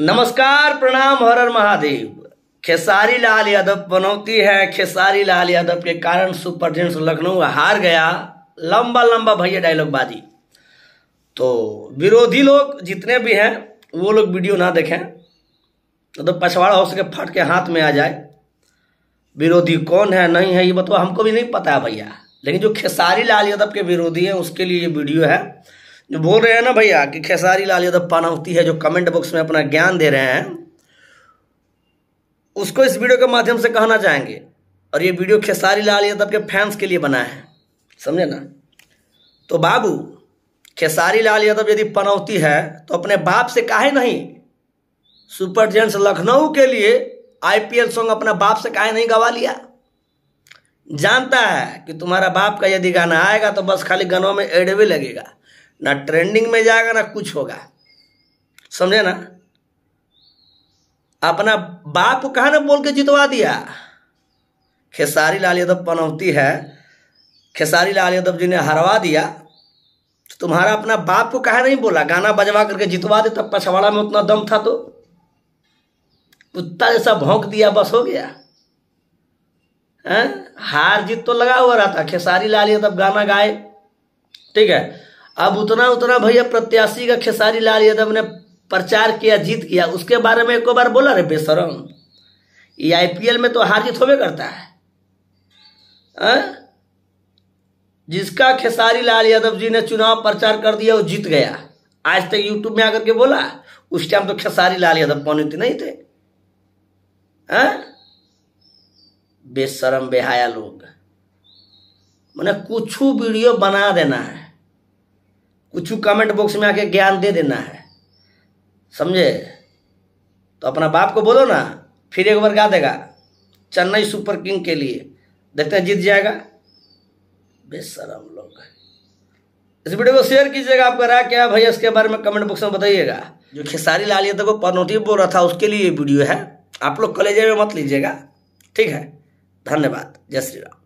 नमस्कार प्रणाम हर हर महादेव खेसारी लाल यादव बनौती है खेसारी लाल यादव के कारण सुपरटेंस लखनऊ हार गया लंबा लंबा भैया डायलॉग बाजी तो विरोधी लोग जितने भी हैं वो लोग वीडियो ना देखें तो, तो पछवाड़ा हो सके फट के हाथ में आ जाए विरोधी कौन है नहीं है ये बताओ हमको भी नहीं पता है भैया लेकिन जो खेसारी लाल यादव के विरोधी हैं उसके लिए ये वीडियो है जो बोल रहे हैं ना भैया कि खेसारी लाल यादव पानावती है जो कमेंट बॉक्स में अपना ज्ञान दे रहे हैं उसको इस वीडियो के माध्यम से कहना चाहेंगे और ये वीडियो खेसारी लाल यादव के फैंस के लिए बना है समझे ना तो बाबू खेसारी लाल यादव यदि पनौती है तो अपने बाप से काहे नहीं सुपर जेंट्स लखनऊ के लिए आईपीएल सॉन्ग अपना बाप से काहे नहीं गवा लिया जानता है कि तुम्हारा बाप का यदि गाना आएगा तो बस खाली गनों में एडवे लगेगा ना ट्रेंडिंग में जाएगा ना कुछ होगा समझे ना अपना बाप को कहा ना बोल के जितवा दिया खेसारी लाल यादव पनौती है खेसारी लाल यादव जी ने हरवा दिया तुम्हारा अपना बाप को कहा नहीं बोला गाना बजवा करके जितवा दे तब पछवाड़ा में उतना दम था तो कुत्ता जैसा भोंक दिया बस हो गया है हार जीत तो लगा हुआ रहा था खेसारी लाल यादव गाना गाए ठीक है अब उतना उतना भैया प्रत्याशी का खेसारी लाल यादव ने प्रचार किया जीत किया उसके बारे में एक बार बोला रे बेसरम ये आईपीएल में तो हार जीत होबे करता है आ? जिसका खेसारी लाल यादव जी ने चुनाव प्रचार कर दिया वो जीत गया आज तक यूट्यूब में आकर के बोला उस टाइम तो खेसारी लाल यादव पौनित नहीं थे बेसरम बेहाया लोग मैंने कुछ वीडियो बना देना है कुछ कमेंट बॉक्स में आके ज्ञान दे देना है समझे तो अपना बाप को बोलो ना फिर एक बार गा देगा चेन्नई सुपर किंग के लिए देखते हैं जीत जाएगा बेसर हम लोग इस वीडियो को शेयर कीजिएगा आपका राय क्या भाई इसके बारे में कमेंट बॉक्स में बताइएगा जो खेसारी लाल यादव को पनौती बोल रहा था उसके लिए ये वीडियो है आप लोग कलेजे में मत लीजिएगा ठीक है धन्यवाद जय श्री राम